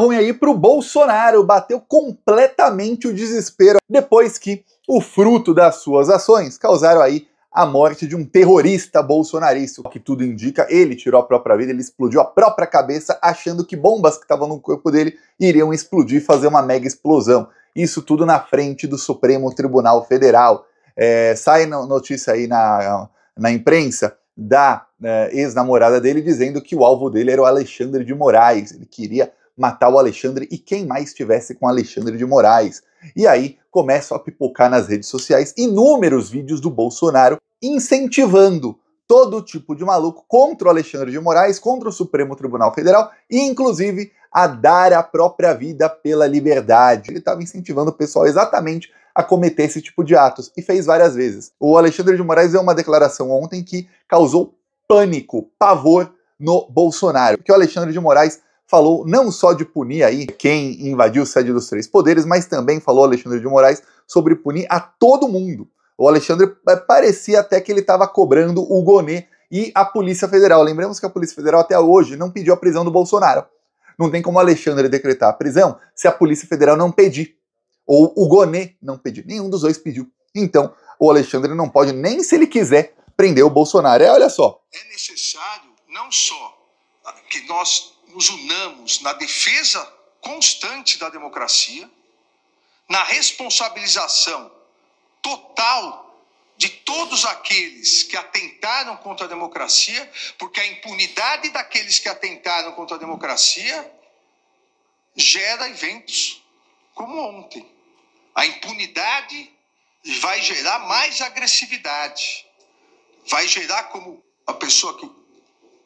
ruim aí para o Bolsonaro, bateu completamente o desespero depois que o fruto das suas ações causaram aí a morte de um terrorista bolsonarista, o que tudo indica, ele tirou a própria vida, ele explodiu a própria cabeça achando que bombas que estavam no corpo dele iriam explodir, fazer uma mega explosão. Isso tudo na frente do Supremo Tribunal Federal. É, sai notícia aí na, na imprensa da é, ex-namorada dele dizendo que o alvo dele era o Alexandre de Moraes, ele queria matar o Alexandre e quem mais estivesse com Alexandre de Moraes. E aí começam a pipocar nas redes sociais inúmeros vídeos do Bolsonaro incentivando todo tipo de maluco contra o Alexandre de Moraes, contra o Supremo Tribunal Federal e, inclusive, a dar a própria vida pela liberdade. Ele estava incentivando o pessoal exatamente a cometer esse tipo de atos e fez várias vezes. O Alexandre de Moraes deu uma declaração ontem que causou pânico, pavor no Bolsonaro, porque o Alexandre de Moraes falou não só de punir aí quem invadiu o sede dos três poderes, mas também falou Alexandre de Moraes sobre punir a todo mundo. O Alexandre é, parecia até que ele estava cobrando o Gonê e a Polícia Federal. Lembramos que a Polícia Federal até hoje não pediu a prisão do Bolsonaro. Não tem como o Alexandre decretar a prisão se a Polícia Federal não pedir. Ou o Gonê não pedir. Nenhum dos dois pediu. Então, o Alexandre não pode, nem se ele quiser, prender o Bolsonaro. É, olha só. É necessário não só que nós nos unamos na defesa constante da democracia, na responsabilização total de todos aqueles que atentaram contra a democracia, porque a impunidade daqueles que atentaram contra a democracia gera eventos como ontem. A impunidade vai gerar mais agressividade, vai gerar como a pessoa que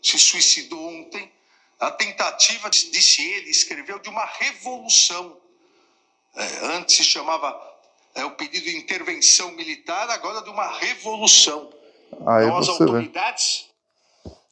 se suicidou ontem a tentativa, disse ele, escreveu, de uma revolução. É, antes se chamava é, o pedido de intervenção militar, agora de uma revolução. Aí então, as autoridades. Vê.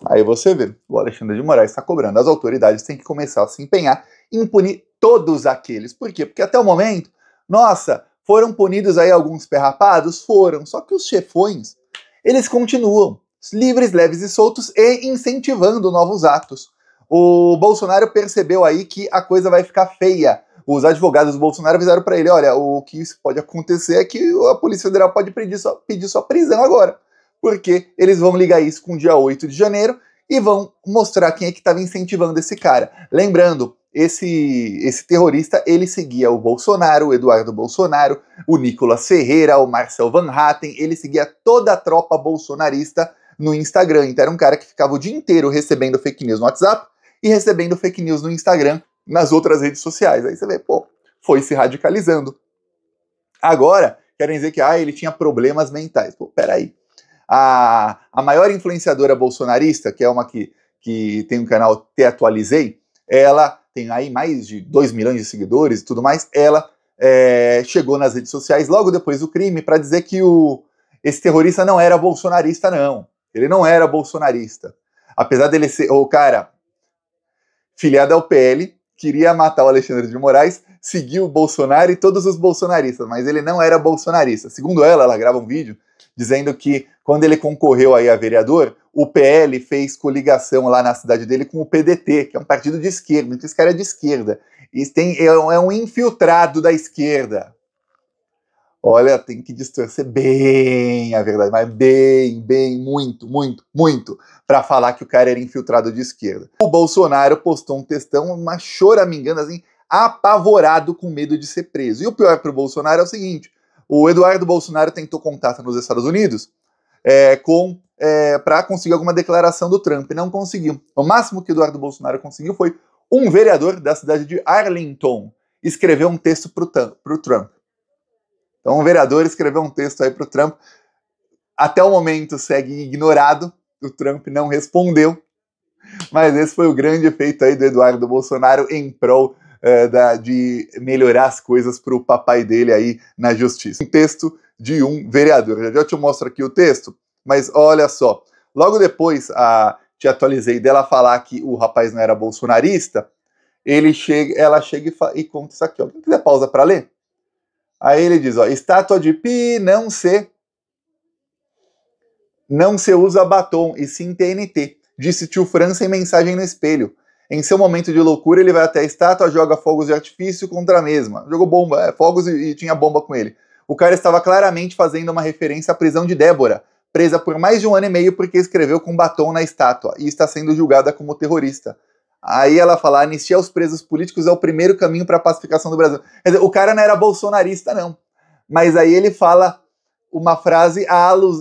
Aí você vê, o Alexandre de Moraes está cobrando. As autoridades têm que começar a se empenhar em punir todos aqueles. Por quê? Porque até o momento, nossa, foram punidos aí alguns perrapados? Foram. Só que os chefões, eles continuam livres, leves e soltos e incentivando novos atos o Bolsonaro percebeu aí que a coisa vai ficar feia. Os advogados do Bolsonaro avisaram para ele: olha, o que pode acontecer é que a Polícia Federal pode pedir sua, pedir sua prisão agora. Porque eles vão ligar isso com o dia 8 de janeiro e vão mostrar quem é que estava incentivando esse cara. Lembrando, esse, esse terrorista ele seguia o Bolsonaro, o Eduardo Bolsonaro, o Nicolas Ferreira, o Marcel Van Hatten, ele seguia toda a tropa bolsonarista no Instagram. Então era um cara que ficava o dia inteiro recebendo fake news no WhatsApp e recebendo fake news no Instagram, nas outras redes sociais. Aí você vê, pô, foi se radicalizando. Agora, querem dizer que ah, ele tinha problemas mentais. Pô, peraí. A, a maior influenciadora bolsonarista, que é uma que, que tem um canal Te Atualizei, ela tem aí mais de 2 milhões de seguidores e tudo mais, ela é, chegou nas redes sociais logo depois do crime para dizer que o, esse terrorista não era bolsonarista, não. Ele não era bolsonarista. Apesar dele ser. O cara, filiada ao PL, queria matar o Alexandre de Moraes, seguiu o Bolsonaro e todos os bolsonaristas, mas ele não era bolsonarista. Segundo ela, ela grava um vídeo dizendo que quando ele concorreu aí a vereador, o PL fez coligação lá na cidade dele com o PDT, que é um partido de esquerda, então esse cara é de esquerda. E tem, é, um, é infiltrado da esquerda olha, tem que distorcer bem a verdade, mas bem, bem, muito, muito, muito, para falar que o cara era infiltrado de esquerda. O Bolsonaro postou um textão, uma choramingando assim, apavorado com medo de ser preso. E o pior para o Bolsonaro é o seguinte: o Eduardo Bolsonaro tentou contato nos Estados Unidos é, com é, para conseguir alguma declaração do Trump, não conseguiu. O máximo que Eduardo Bolsonaro conseguiu foi um vereador da cidade de Arlington escrever um texto para o Trump. Então, um vereador escreveu um texto aí para o Trump. Até o momento segue ignorado, o Trump não respondeu. Mas esse foi o grande efeito aí do Eduardo Bolsonaro em prol uh, da, de melhorar as coisas para o papai dele aí na justiça. Um texto de um vereador. Já, já te mostro aqui o texto, mas olha só. Logo depois, a, te atualizei dela falar que o rapaz não era bolsonarista, ele chega, ela chega e, e conta isso aqui. Ó. Quem quiser pausa para ler? Aí ele diz, ó, estátua de pi não se não se usa batom, e sim TNT, disse tio França em mensagem no espelho. Em seu momento de loucura, ele vai até a estátua, joga fogos de artifício contra a mesma. Jogou bomba, é, fogos e, e tinha bomba com ele. O cara estava claramente fazendo uma referência à prisão de Débora, presa por mais de um ano e meio porque escreveu com batom na estátua e está sendo julgada como terrorista. Aí ela fala: anistia aos presos políticos é o primeiro caminho para a pacificação do Brasil. Quer dizer, o cara não era bolsonarista, não. Mas aí ele fala uma frase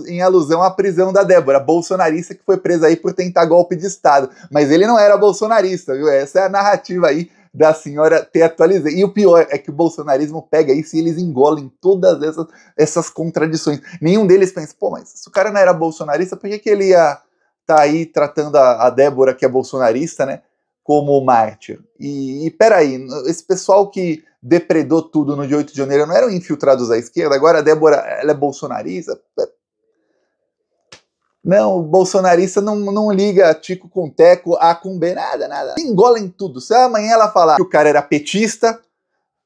em alusão à prisão da Débora, bolsonarista que foi presa aí por tentar golpe de Estado. Mas ele não era bolsonarista, viu? Essa é a narrativa aí da senhora ter atualizado. E o pior é que o bolsonarismo pega isso e eles engolem todas essas, essas contradições. Nenhum deles pensa, pô, mas se o cara não era bolsonarista, por que, que ele ia tá aí tratando a, a Débora, que é bolsonarista, né? como mártir. E, e peraí, esse pessoal que depredou tudo no dia 8 de janeiro não eram infiltrados à esquerda? Agora a Débora ela é bolsonarista? É. Não, o bolsonarista não, não liga Tico com Teco, A com B, nada, nada. Engolem tudo. Se amanhã ela falar que o cara era petista,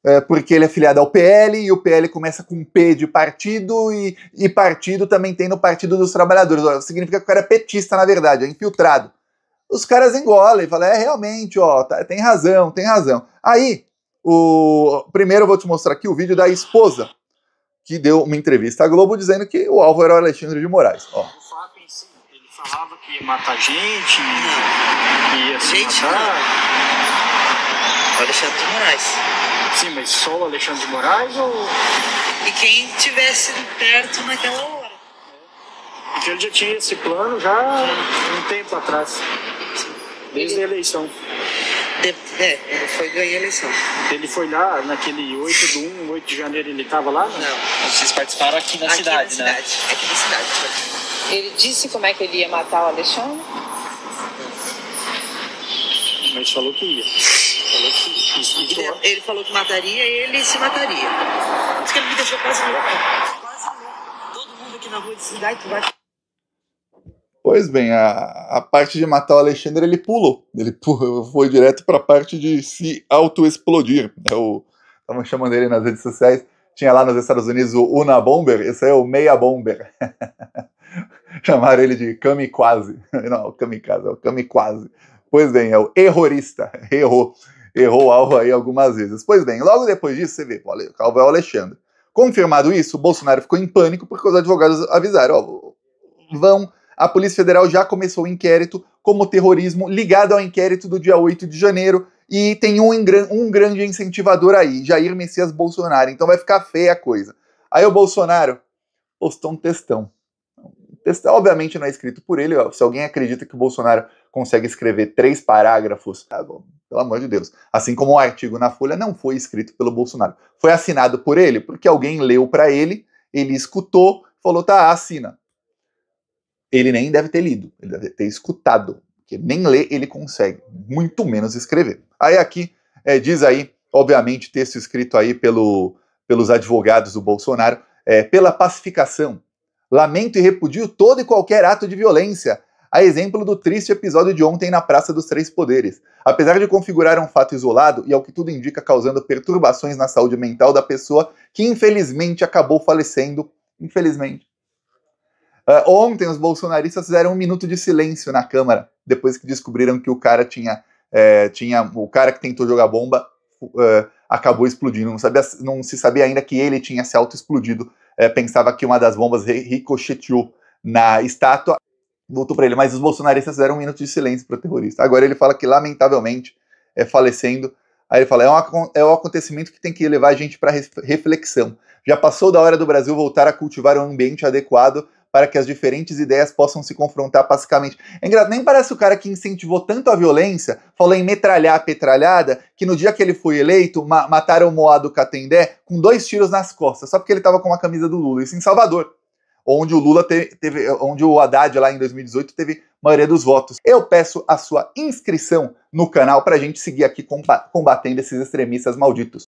é, porque ele é filiado ao PL, e o PL começa com P de partido, e, e partido também tem no Partido dos Trabalhadores. Significa que o cara é petista, na verdade, é infiltrado os caras engolem, falam, é realmente, ó, tá, tem razão, tem razão. Aí, o primeiro eu vou te mostrar aqui o vídeo da esposa, que deu uma entrevista à Globo dizendo que o alvo era o Alexandre de Moraes. Ó. O fato em si, ele falava que ia matar gente, que ia se gente, matar. O Alexandre de Moraes. Sim, mas só o Alexandre de Moraes ou. E quem tivesse perto naquela hora. Porque ele já tinha esse plano já um tempo atrás. Desde ele... a eleição. De... É, ele foi ganhar a eleição. Ele foi lá naquele 8 de 1, 8 de janeiro, ele estava lá? Né? Não. Vocês participaram aqui na aqui cidade, na né? Cidade. Aqui na cidade. Ele disse como é que ele ia matar o Alexandre? Mas falou que ia. ele, ele, falou que mataria e ele se mataria. Por isso que ele me deixou quase louco. Quase louco. Todo mundo aqui na rua de cidade, tu vai. Pois bem, a, a parte de matar o Alexandre ele pulou. Ele pulou, foi direto para a parte de se autoexplodir. explodir é o estavam chamando ele nas redes sociais. Tinha lá nos Estados Unidos o Una Bomber, esse é o Meia Bomber. Chamaram ele de Kamikaze. Não, o Kamikaze, é o Kamikaze. Pois bem, é o errorista. Errou. Errou alvo aí algumas vezes. Pois bem, logo depois disso, você vê, o alvo é o Alexandre. Confirmado isso, o Bolsonaro ficou em pânico porque os advogados avisaram: ó, vão a Polícia Federal já começou o inquérito como terrorismo ligado ao inquérito do dia 8 de janeiro e tem um, um grande incentivador aí, Jair Messias Bolsonaro. Então vai ficar feia a coisa. Aí o Bolsonaro postou um textão. Um textão obviamente não é escrito por ele. Ó. Se alguém acredita que o Bolsonaro consegue escrever três parágrafos, tá bom, pelo amor de Deus. Assim como o artigo na Folha não foi escrito pelo Bolsonaro. Foi assinado por ele porque alguém leu para ele, ele escutou, falou, tá, assina ele nem deve ter lido, ele deve ter escutado, porque nem ler ele consegue, muito menos escrever. Aí aqui é, diz aí, obviamente, texto escrito aí pelo, pelos advogados do Bolsonaro, é, pela pacificação. Lamento e repudio todo e qualquer ato de violência, a exemplo do triste episódio de ontem na Praça dos Três Poderes. Apesar de configurar um fato isolado e, ao que tudo indica, causando perturbações na saúde mental da pessoa que infelizmente acabou falecendo, infelizmente, Uh, ontem, os bolsonaristas fizeram um minuto de silêncio na Câmara, depois que descobriram que o cara tinha. É, tinha o cara que tentou jogar bomba uh, acabou explodindo. Não, sabia, não se sabia ainda que ele tinha se auto-explodido. É, pensava que uma das bombas ricocheteou na estátua. Voltou para ele, mas os bolsonaristas fizeram um minuto de silêncio para o terrorista. Agora ele fala que, lamentavelmente, é falecendo. Aí ele fala: é um, é um acontecimento que tem que levar a gente para reflexão. Já passou da hora do Brasil voltar a cultivar um ambiente adequado para que as diferentes ideias possam se confrontar pacificamente. É engraçado, nem parece o cara que incentivou tanto a violência, falou em metralhar a petralhada, que no dia que ele foi eleito, ma mataram o Moá do Catendé com dois tiros nas costas, só porque ele estava com a camisa do Lula, isso em Salvador. Onde o Lula teve, teve, onde o Haddad lá em 2018 teve maioria dos votos. Eu peço a sua inscrição no canal para a gente seguir aqui combatendo esses extremistas malditos.